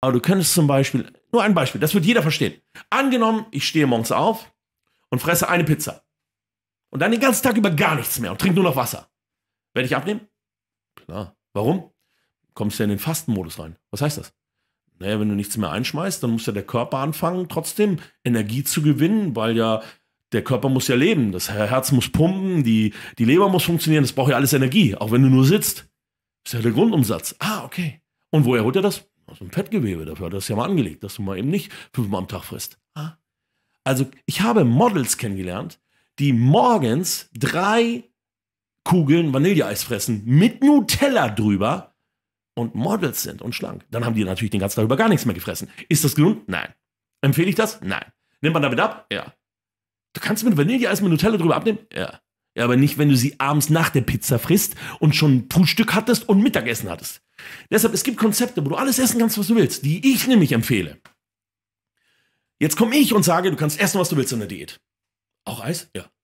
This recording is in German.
Aber du könntest zum Beispiel, nur ein Beispiel, das wird jeder verstehen. Angenommen, ich stehe morgens auf und fresse eine Pizza. Und dann den ganzen Tag über gar nichts mehr und trinke nur noch Wasser. Werde ich abnehmen? Klar. Warum? Kommst du ja in den Fastenmodus rein. Was heißt das? Naja, wenn du nichts mehr einschmeißt, dann muss ja der Körper anfangen, trotzdem Energie zu gewinnen, weil ja der Körper muss ja leben, das Herz muss pumpen, die, die Leber muss funktionieren, das braucht ja alles Energie, auch wenn du nur sitzt. Das ist ja der Grundumsatz. Ah, okay. Und woher holt er das? aus dem Fettgewebe. Dafür hat er es ja mal angelegt, dass du mal eben nicht fünfmal am Tag frisst. Ah. Also ich habe Models kennengelernt, die morgens drei Kugeln Vanilleeis fressen mit Nutella drüber und Models sind und schlank. Dann haben die natürlich den ganzen Tag über gar nichts mehr gefressen. Ist das gesund? Nein. Empfehle ich das? Nein. Nimmt man damit ab? Ja. Du kannst mit Vanilleeis mit Nutella drüber abnehmen? Ja. Ja, aber nicht, wenn du sie abends nach der Pizza frisst und schon Frühstück hattest und Mittagessen hattest. Deshalb, es gibt Konzepte, wo du alles essen kannst, was du willst, die ich nämlich empfehle. Jetzt komme ich und sage, du kannst essen, was du willst in der Diät. Auch Eis? Ja.